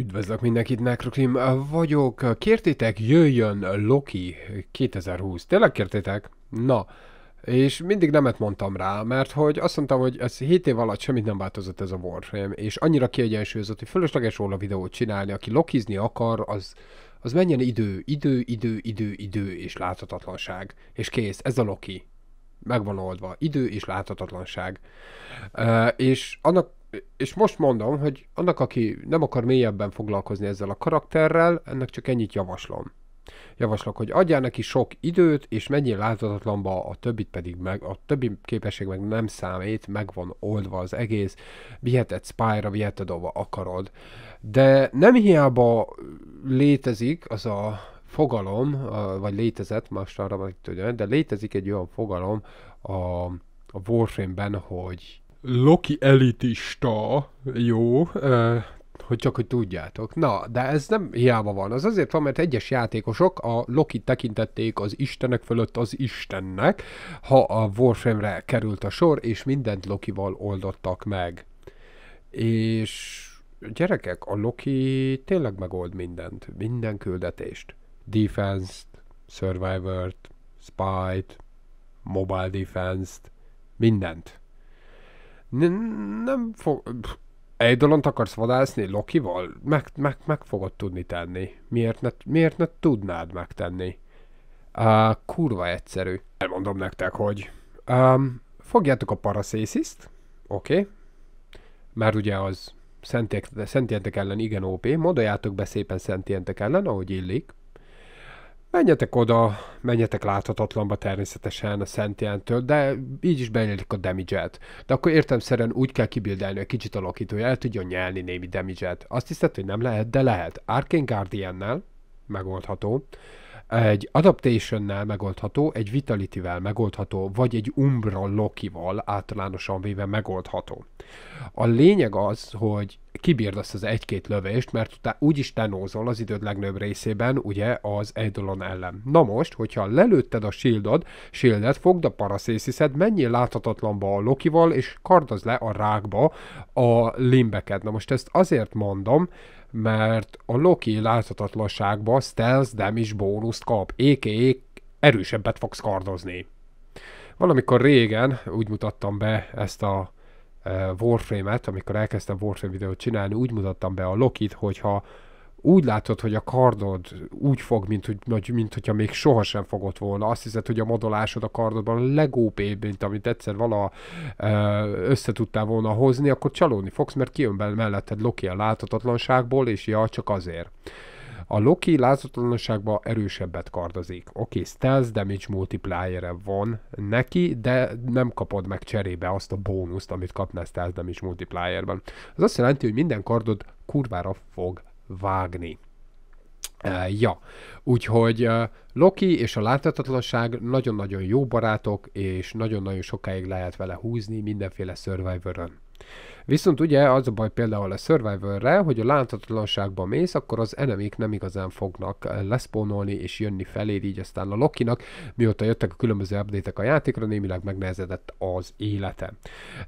Üdvözlök mindenkit, Nekrokrim vagyok. Kértétek, jöjjön Loki 2020. Tényleg kértétek? Na, és mindig nemet mondtam rá, mert hogy azt mondtam, hogy ez 7 év alatt semmit nem változott ez a Warframe, és annyira kiegyensúlyozott, hogy fölösleges róla videót csinálni, aki lokizni akar, az, az menjen idő, idő, idő, idő, idő és láthatatlanság. És kész, ez a Loki. megvan oldva. Idő és láthatatlanság. Uh, és annak és most mondom, hogy annak, aki nem akar mélyebben foglalkozni ezzel a karakterrel, ennek csak ennyit javaslom. Javaslok, hogy adjál neki sok időt, és menjél láthatatlanba, a többit pedig meg, a többi képesség meg nem számít, meg van oldva az egész, viheted spyra, viheted ova akarod. De nem hiába létezik az a fogalom, vagy létezett, más arra meg tudja, de létezik egy olyan fogalom a, a Warframe-ben, hogy Loki elitista, jó, hogy csak hogy tudjátok. Na, de ez nem hiába van. Az azért van, mert egyes játékosok a Loki tekintették az istenek fölött az istennek, ha a Warframe-re került a sor, és mindent Lokival oldottak meg. És gyerekek, a Loki tényleg megold mindent, minden küldetést. Defense-t, Survivor-t, Spy-t, Mobile Defense-t, mindent nem, nem fog... Egy dolont akarsz vadászni Lokival? Meg, meg, meg fogod tudni tenni. Miért ne, miért ne tudnád megtenni? Uh, kurva egyszerű. Elmondom nektek, hogy... Um, fogjátok a paraszésziszt, oké? Okay. Mert ugye az szentientek ellen igen OP, modoljátok be szépen szentientek ellen, ahogy illik. Menjetek oda, menjetek láthatatlanba természetesen a Szent től, de így is beélik a damage-et. De akkor értemszerűen úgy kell kibildelni a kicsit hogy el tudjon nyelni némi damage-et. Azt hiszed, hogy nem lehet, de lehet. Arcane guardian megoldható, egy Adaptation-nel megoldható, egy Vitality-vel megoldható, vagy egy Umbra Loki-val általánosan véve megoldható. A lényeg az, hogy kibírd azt az egy-két lövést, mert utá- úgyis tenózol az időd legnagyobb részében, ugye, az Eidolon ellen. Na most, hogyha lelőtted a shieldod, shieldet fogd a paraszésziszed, mennyi láthatatlanba a Lokival, és kardoz le a rákba a limbeket. Na most ezt azért mondom, mert a Loki láthatatlanságba stealth damage bónuszt kap, a.k.a. erősebbet fogsz kardozni. Valamikor régen úgy mutattam be ezt a Warframe-et, amikor elkezdtem Warframe videót csinálni, úgy mutattam be a Lokit, hogyha úgy látod, hogy a kardod úgy fog, mint, hogy, mint hogyha még sohasem fogott volna. Azt hiszed, hogy a modolásod a kardodban legópébb, mint amit egyszer vala össze tudtál volna hozni, akkor csalódni fogsz, mert kijön mellette Loki a láthatatlanságból, és ja, csak azért. A Loki lázatlanosságban erősebbet kardozik. Oké, okay, stealth damage multiplier van neki, de nem kapod meg cserébe azt a bónuszt, amit kapnál stealth damage multiplierben. Ez azt jelenti, hogy minden kardod kurvára fog vágni. Ja, úgyhogy Loki és a láthatatlanság nagyon-nagyon jó barátok, és nagyon-nagyon sokáig lehet vele húzni mindenféle survivor Viszont ugye az a baj például a Survivorre, hogy a láthatatlanságba mész, akkor az enemik nem igazán fognak leszpónolni és jönni felé, így aztán a Lokinak, mióta jöttek a különböző update a játékra, némileg megnehezedett az élete.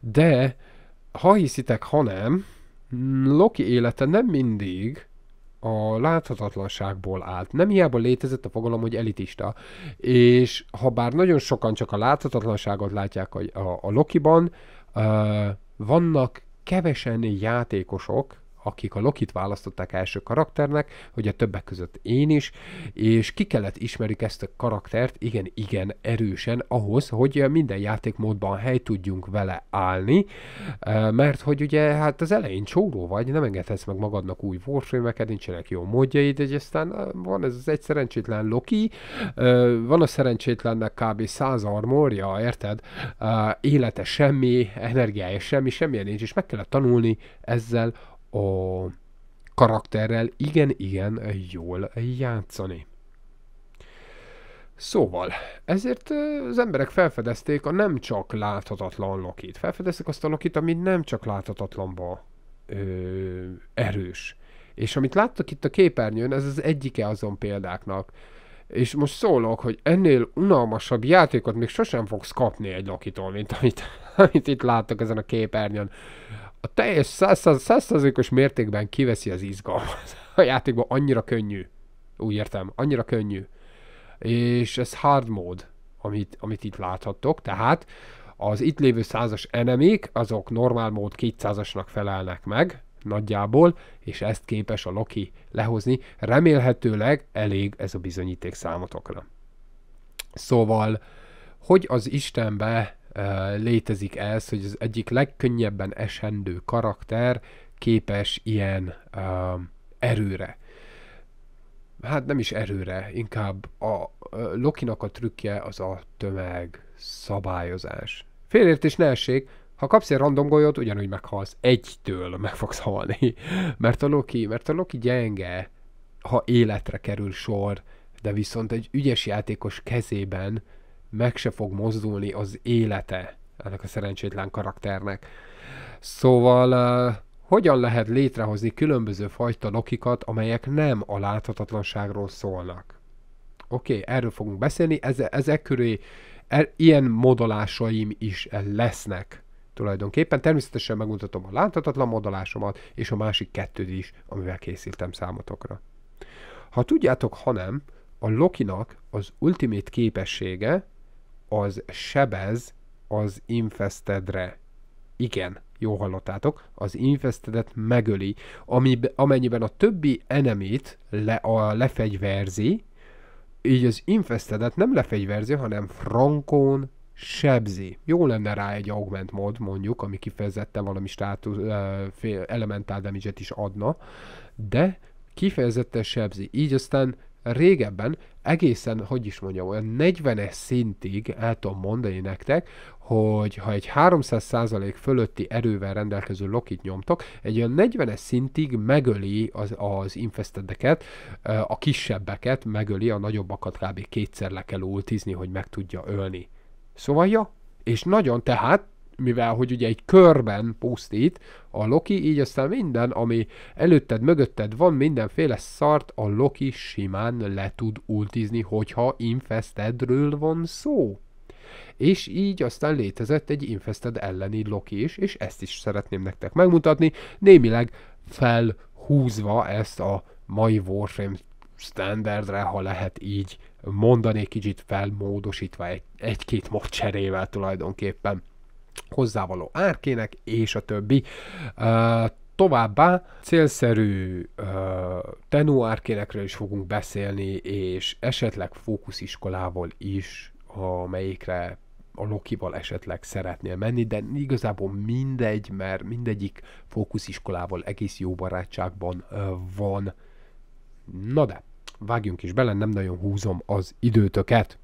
De ha hiszitek, ha nem, Loki élete nem mindig a láthatatlanságból állt. Nem hiába létezett a fogalom, hogy elitista. És ha bár nagyon sokan csak a láthatatlanságot látják a, a, a Loki-ban, uh, vannak kevesen játékosok, akik a Lokit választották első karakternek, hogy a többek között én is, és ki kellett ismerik ezt a karaktert, igen, igen, erősen ahhoz, hogy minden játékmódban hely tudjunk vele állni, mert hogy ugye hát az elején csóró vagy, nem engedhetsz meg magadnak új warframe-eket, nincsenek jó módjaid, egy aztán van ez az egy szerencsétlen Loki, van a szerencsétlennek kb. 100 armorja, érted? Élete semmi, energiája semmi, semmilyen nincs, és meg kellett tanulni ezzel a karakterrel igen-igen jól játszani. Szóval, ezért az emberek felfedezték a nem csak láthatatlan Lokit. Felfedezték azt a Lokit, ami nem csak láthatatlanba ö, erős. És amit láttak itt a képernyőn, ez az egyike azon példáknak. És most szólok, hogy ennél unalmasabb játékot még sosem fogsz kapni egy Lokitól, mint amit, amit itt láttak ezen a képernyőn a teljes százszázalékos mértékben kiveszi az izgalmat. A játékban annyira könnyű. Úgy értem, annyira könnyű. És ez hard mód, amit, amit itt láthattok. Tehát az itt lévő százas enemik, azok normál mód 200-asnak felelnek meg, nagyjából, és ezt képes a Loki lehozni. Remélhetőleg elég ez a bizonyíték számotokra. Szóval, hogy az Istenbe létezik ez, hogy az egyik legkönnyebben esendő karakter képes ilyen erőre. Hát nem is erőre, inkább a Lokinak a trükkje az a tömeg szabályozás. Félértés ne essék, ha kapsz egy random golyót, ugyanúgy meghalsz. Egytől meg fogsz halni. Mert a Loki, mert a Loki gyenge, ha életre kerül sor, de viszont egy ügyes játékos kezében meg se fog mozdulni az élete ennek a szerencsétlen karakternek. Szóval uh, hogyan lehet létrehozni különböző fajta lokikat, amelyek nem a láthatatlanságról szólnak? Oké, okay, erről fogunk beszélni, ezek köré e-, ilyen modolásaim is lesznek tulajdonképpen. Természetesen megmutatom a láthatatlan modolásomat, és a másik kettőt is, amivel készítem számotokra. Ha tudjátok, ha nem, a Lokinak az ultimate képessége az sebez az infestedre. Igen, jó hallottátok, az infestedet megöli, ami, amennyiben a többi enemit le, a, lefegyverzi, így az infestedet nem lefegyverzi, hanem frankon sebzi. Jó lenne rá egy augment mod, mondjuk, ami kifejezette valami státusz, elementál damage is adna, de kifejezetten sebzi. Így aztán régebben egészen, hogy is mondjam, olyan 40-es szintig el tudom mondani nektek, hogy ha egy 300% fölötti erővel rendelkező lokit nyomtok, egy olyan 40-es szintig megöli az, az infestedeket, a kisebbeket megöli, a nagyobbakat kb. kétszer le kell ultizni, hogy meg tudja ölni. Szóval, ja, és nagyon tehát mivel hogy ugye egy körben pusztít a Loki, így aztán minden, ami előtted, mögötted van, mindenféle szart a Loki simán le tud ultizni, hogyha infestedről van szó. És így aztán létezett egy infested elleni Loki is, és ezt is szeretném nektek megmutatni, némileg felhúzva ezt a mai Warframe standardre, ha lehet így mondani, kicsit felmódosítva egy, egy-két mod cserével tulajdonképpen hozzávaló árkének, és a többi. Uh, Továbbá célszerű uh, tenóárkénekről is fogunk beszélni, és esetleg fókusziskolával is, amelyikre a Lokival esetleg szeretnél menni, de igazából mindegy, mert mindegyik fókusziskolával egész jó barátságban uh, van. Na de, vágjunk is bele, nem nagyon húzom az időtöket.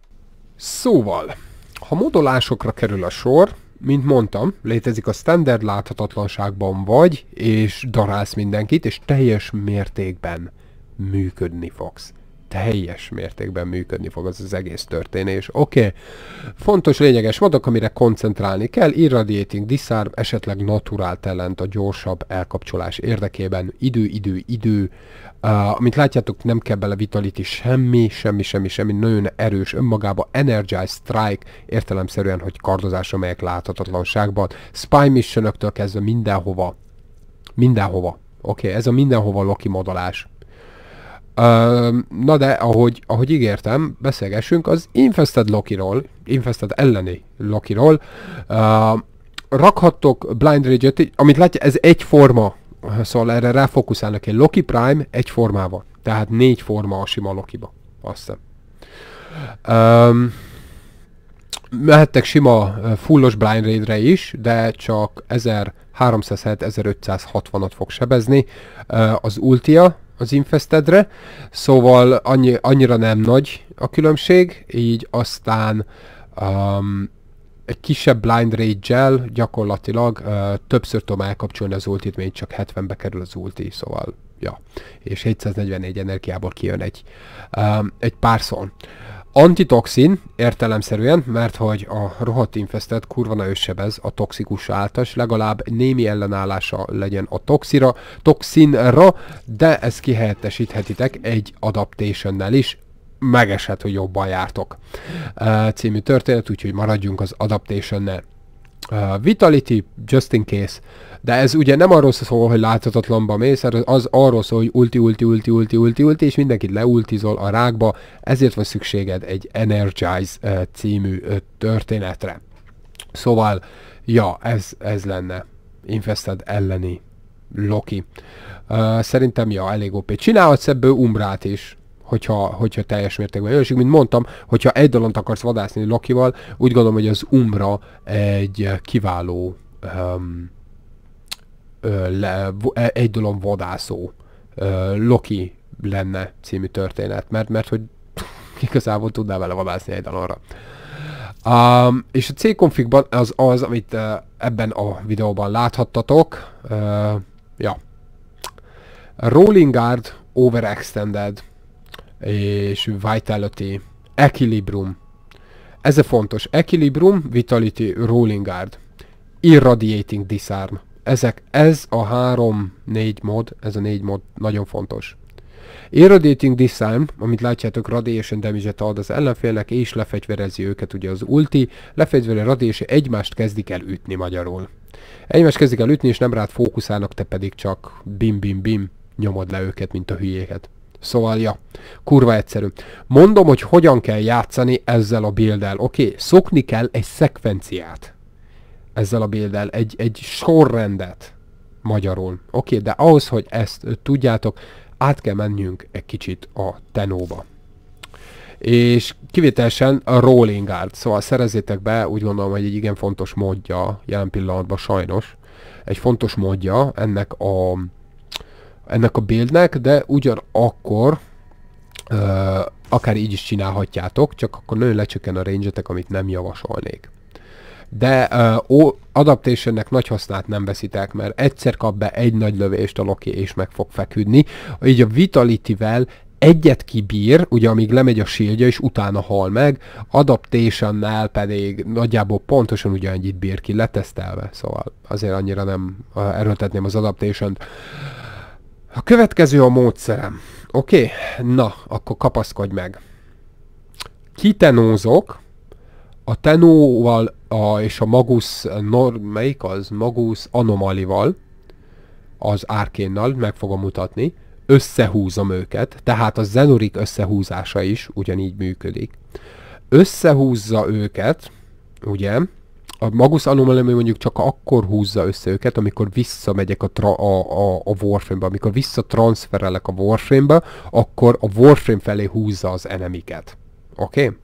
Szóval, ha modolásokra kerül a sor, mint mondtam, létezik a standard láthatatlanságban vagy, és darálsz mindenkit, és teljes mértékben működni fogsz teljes mértékben működni fog az az egész történés. Oké, okay. fontos, lényeges mondok, amire koncentrálni kell, irradiating disarm, esetleg naturál talent a gyorsabb elkapcsolás érdekében, idő, idő, idő, Uh, amit látjátok, nem kell bele vitality semmi, semmi, semmi, semmi, nagyon erős önmagába, energize strike, értelemszerűen, hogy kardozás, amelyek láthatatlanságban, spy mission kezdve mindenhova, mindenhova, oké, okay, ez a mindenhova Loki modolás, na de, ahogy, ahogy ígértem, beszélgessünk az Infested Loki-ról, Infested elleni Loki-ról. Uh, rakhattok Blind Rage-et, amit látja, ez egy forma, szóval erre ráfokuszálnak egy Loki Prime egy formával. Tehát négy forma a sima Loki-ba. azt hiszem. Um, mehettek sima fullos blind Raid-re is, de csak 1307-1560-at fog sebezni. Az ultia, az Infestedre, szóval annyi, annyira nem nagy a különbség, így aztán um, egy kisebb blind rage-gel gyakorlatilag uh, többször tudom elkapcsolni az ultit, még csak 70-be kerül az ulti, szóval ja. És 744 energiából kijön egy, um, egy pár Uh, Antitoxin értelemszerűen, mert hogy a rohadt infestet kurva na őssebez a toxikus áltas, legalább némi ellenállása legyen a toxira, toxinra, de ezt kihelyettesíthetitek egy adaptationnel is, megeshet, hogy jobban jártok. Uh, című történet, úgyhogy maradjunk az adaptationnel uh, Vitality, just in case. De ez ugye nem arról szól, hogy láthatatlanba mész, az arról szól, hogy ulti, ulti, ulti, ulti, ulti, ulti, és mindenkit leultizol a rákba, ezért van szükséged egy Energize uh, című uh, történetre. Szóval, ja, ez, ez lenne Infested elleni Loki. Uh, szerintem, ja, elég OP. Csinálhatsz ebből Umbrát is hogyha, hogyha teljes mértékben jön. És mint mondtam, hogyha egy dalant akarsz vadászni Lokival, úgy gondolom, hogy az Umbra egy kiváló um, le, e, egy dolom vadászó Loki lenne című történet, mert, mert hogy igazából tudná vele vadászni egy dalonra. Um, és a C-konfigban az az, amit uh, ebben a videóban láthattatok. Uh, ja. Rolling Guard Overextended és Vitality. Equilibrium. Ez a fontos. Equilibrium, Vitality, Rolling Guard. Irradiating Disarm. Ezek, ez a három, négy mod, ez a négy mod nagyon fontos. Irradiating Disarm, amit látjátok, Radiation damage ad az ellenfélnek, és lefegyverezi őket ugye az ulti, lefegyveri Radiation, egymást kezdik el ütni magyarul. Egymást kezdik el ütni, és nem rád fókuszálnak, te pedig csak bim bim bim nyomod le őket, mint a hülyéket. Szóval, ja, kurva egyszerű. Mondom, hogy hogyan kell játszani ezzel a bilddel. Oké, okay, szokni kell egy szekvenciát ezzel a bilddel, egy, egy sorrendet magyarul. Oké, okay, de ahhoz, hogy ezt tudjátok, át kell mennünk egy kicsit a tenóba. És kivételesen a rolling art, szóval szerezzétek be, úgy gondolom, hogy egy igen fontos módja jelen pillanatban sajnos, egy fontos módja ennek a ennek a buildnek, de ugyanakkor uh, akár így is csinálhatjátok, csak akkor nagyon lecsökken a range amit nem javasolnék. De uh, adaptationnek nagy hasznát nem veszitek, mert egyszer kap be egy nagy lövést a Loki, és meg fog feküdni. Így a Vitality-vel egyet kibír, ugye amíg lemegy a shieldja, és utána hal meg, adaptationnál pedig nagyjából pontosan ugyanannyit bír ki, letesztelve, szóval azért annyira nem erőltetném az adaptation -t. A következő a módszerem. Oké? Okay? Na, akkor kapaszkodj meg. Kitenózok, a tenóval a, és a magus, melyik az? Magus anomalival, az árkénnal, meg fogom mutatni, összehúzom őket, tehát a zenorik összehúzása is ugyanígy működik. Összehúzza őket, ugye, a Magus Anomaly mondjuk csak akkor húzza össze őket, amikor visszamegyek a, tra- a, a, a Warframe-be, amikor visszatranszferelek a Warframe-be, akkor a Warframe felé húzza az enemiket. Oké? Okay?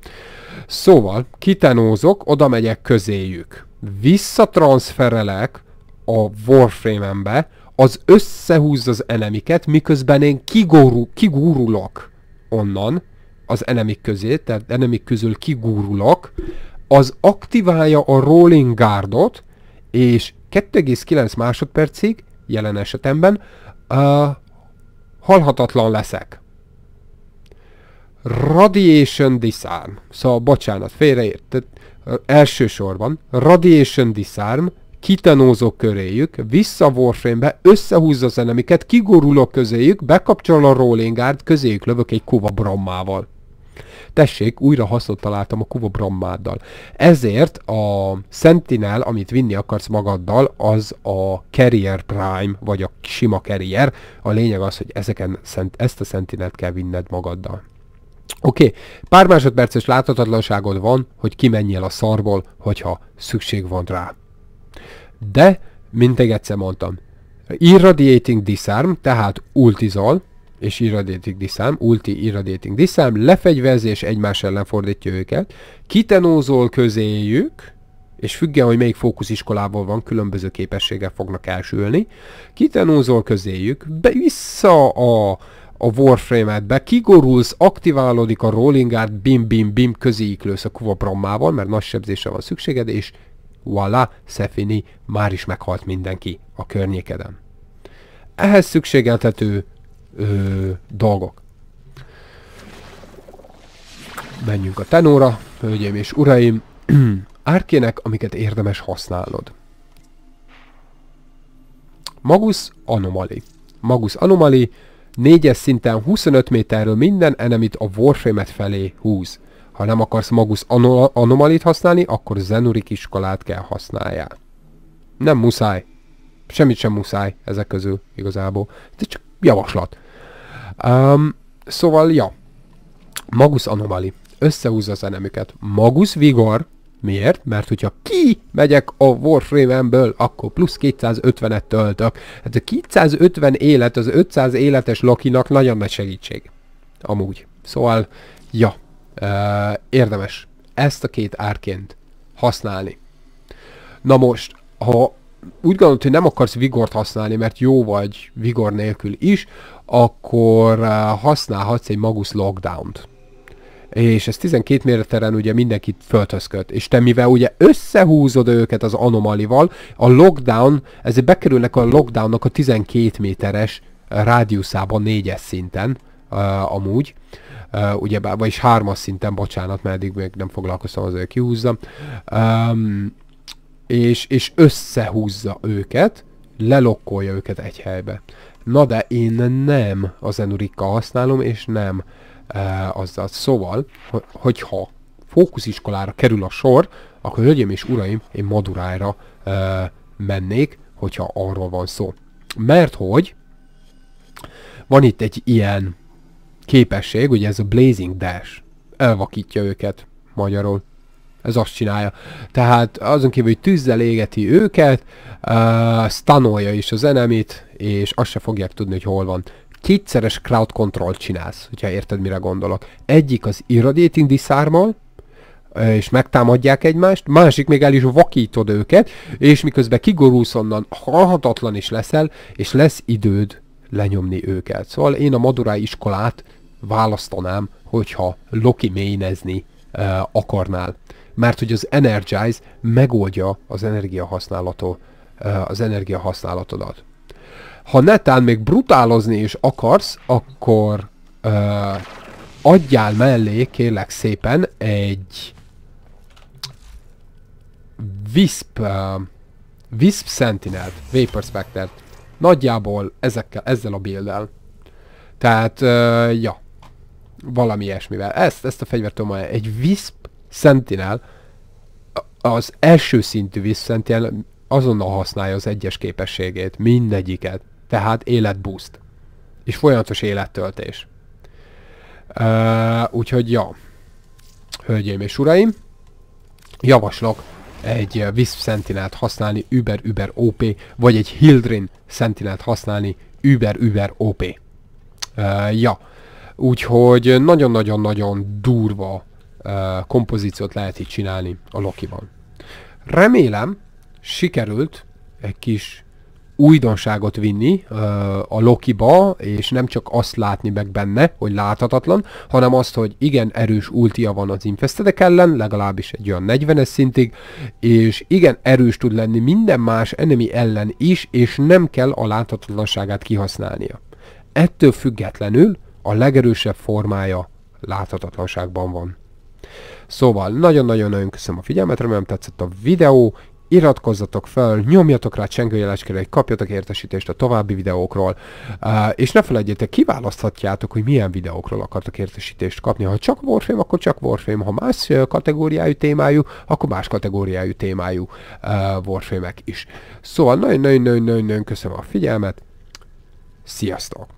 Szóval, kitenózok, oda megyek közéjük. Visszatranszferelek a Warframe-embe, az összehúzza az enemiket, miközben én kigóru, kigúrulok onnan, az enemik közé, tehát enemik közül kigúrulok, az aktiválja a rolling guardot, és 2,9 másodpercig, jelen esetemben, uh, halhatatlan leszek. Radiation disarm. Szóval, bocsánat, félreértett. Elsősorban, radiation disarm, kitanózok köréjük, vissza warframe összehúzza az enemiket, kigurulok közéjük, bekapcsol a rolling guard, közéjük lövök egy kuva brommával. Tessék, újra hasznot találtam a kuva brammáddal. Ezért a Sentinel, amit vinni akarsz magaddal, az a Carrier Prime, vagy a sima Carrier. A lényeg az, hogy ezeken szent, ezt a Sentinelt kell vinned magaddal. Oké, okay. pár másodperces láthatatlanságod van, hogy kimenjél a szarból, hogyha szükség van rá. De, mint egyszer mondtam, irradiating disarm, tehát ultizol, és irradiating diszám, ulti irradiating diszám, lefegyverzés egymás ellen fordítja őket, kitenózol közéjük, és függően, hogy melyik fókusziskolából van, különböző képességgel fognak elsülni, kitenózol közéjük, be vissza a a Warframe-edbe, kigorulsz, aktiválódik a Rolling Guard, bim bim bim, közéiklősz a kuvabrammával, mert nagy sebzésre van szükséged, és voilà, Szefini, már is meghalt mindenki a környékeden. Ehhez szükségeltető ö, dolgok. Menjünk a tenóra, hölgyeim és uraim, árkének, amiket érdemes használnod. Magus Anomali. Magus Anomali négyes szinten 25 méterről minden enemit a warframe felé húz. Ha nem akarsz Magus Anomalit használni, akkor Zenurik iskolát kell használjál. Nem muszáj. Semmit sem muszáj ezek közül igazából. Ez csak javaslat. Um, szóval, ja. Magus Anomali. Összehúzza a zenemüket. Magus Vigor. Miért? Mert hogyha ki megyek a Warframe-emből, akkor plusz 250-et töltök. Hát a 250 élet az 500 életes Lokinak nagyon nagy segítség. Amúgy. Szóval, ja. Uh, érdemes ezt a két árként használni. Na most, ha úgy gondolod, hogy nem akarsz vigort használni, mert jó vagy vigor nélkül is, akkor eh, használhatsz egy magus lockdown-t és ez 12 méreteren ugye mindenkit földhöz És te mivel ugye összehúzod őket az anomalival, a lockdown, ezért bekerülnek a lockdownnak a 12 méteres eh, rádiuszában négyes szinten, uh, amúgy, uh, ugye, vagyis hármas szinten, bocsánat, mert eddig még nem foglalkoztam az, hogy kihúzzam. Um, és, és összehúzza őket, lelokkolja őket egy helybe. Na de én nem az Enurika használom, és nem e, azzal. Szóval, hogyha fókusziskolára kerül a sor, akkor hölgyeim és uraim, én Madurára e, mennék, hogyha arról van szó. Mert hogy van itt egy ilyen képesség, ugye ez a Blazing Dash elvakítja őket magyarul. Ez azt csinálja. Tehát azon kívül, hogy tűzzel égeti őket, uh, stanolja is az enemit, és azt se fogják tudni, hogy hol van kétszeres crowd control csinálsz, hogyha érted, mire gondolok. Egyik az irradiating diszármal, és megtámadják egymást, másik még el is vakítod őket, és miközben kigorulsz onnan, halhatatlan is leszel, és lesz időd lenyomni őket. Szóval én a Madurai iskolát választanám, hogyha Loki ménezni uh, akarnál mert hogy az Energize megoldja az energiahasználatot, eh, az energiahasználatodat. Ha netán még brutálozni is akarsz, akkor uh, adjál mellé, kérlek szépen, egy Wisp, uh, Wisp Sentinel, Vapor Specter. Nagyjából ezekkel, ezzel a build-el. Tehát, uh, ja, valami ilyesmivel. Ezt, ezt a fegyvert tudom egy Wisp Sentinel az első szintű Sentinel azonnal használja az egyes képességét, mindegyiket. Tehát életboost. És folyamatos élettöltés. Uh, úgyhogy ja, hölgyeim és uraim, javaslok egy Wisp Sentinelt használni über-über OP, vagy egy Hildrin Sentinelt használni über-über OP. Uh, ja, úgyhogy nagyon-nagyon-nagyon durva kompozíciót lehet így csinálni a Loki-ban. Remélem, sikerült egy kis újdonságot vinni uh, a ba és nem csak azt látni meg benne, hogy láthatatlan, hanem azt, hogy igen, erős ultia van az infestedek ellen, legalábbis egy olyan 40-es szintig, és igen, erős tud lenni minden más enemi ellen is, és nem kell a láthatatlanságát kihasználnia. Ettől függetlenül a legerősebb formája láthatatlanságban van. Szóval nagyon-nagyon-nagyon köszönöm a figyelmet, remélem tetszett a videó, iratkozzatok fel, nyomjatok rá csengőjeleskére, hogy kapjatok értesítést a további videókról, uh, és ne felejtjétek, kiválaszthatjátok, hogy milyen videókról akartok értesítést kapni. Ha csak Warframe, akkor csak Warframe, ha más kategóriájú témájú, akkor más kategóriájú témájú uh, Warframe-ek is. Szóval nagyon-nagyon-nagyon köszönöm a figyelmet, sziasztok!